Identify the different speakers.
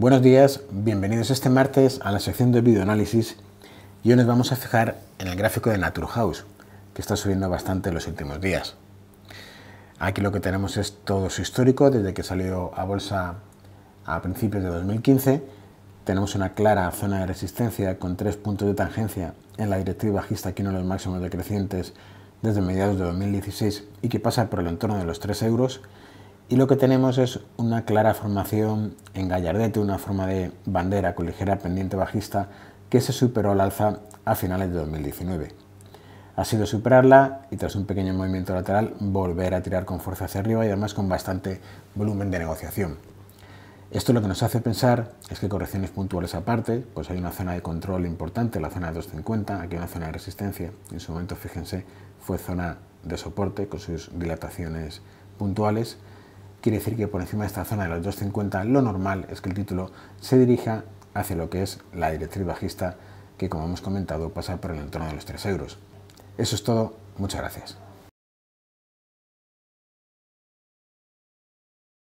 Speaker 1: Buenos días, bienvenidos este martes a la sección de videoanálisis y hoy nos vamos a fijar en el gráfico de house que está subiendo bastante en los últimos días. Aquí lo que tenemos es todo su histórico, desde que salió a bolsa a principios de 2015, tenemos una clara zona de resistencia con tres puntos de tangencia en la directiva bajista, que uno de los máximos decrecientes desde mediados de 2016 y que pasa por el entorno de los 3 euros, y lo que tenemos es una clara formación en Gallardete, una forma de bandera con ligera pendiente bajista que se superó al alza a finales de 2019. Ha sido superarla y tras un pequeño movimiento lateral volver a tirar con fuerza hacia arriba y además con bastante volumen de negociación. Esto lo que nos hace pensar es que correcciones puntuales aparte, pues hay una zona de control importante, la zona de 250, aquí una zona de resistencia, en su momento fíjense fue zona de soporte con sus dilataciones puntuales quiere decir que por encima de esta zona de los 250 lo normal es que el título se dirija hacia lo que es la directriz bajista que como hemos comentado pasa por el entorno de los 3 euros. Eso es todo, muchas gracias.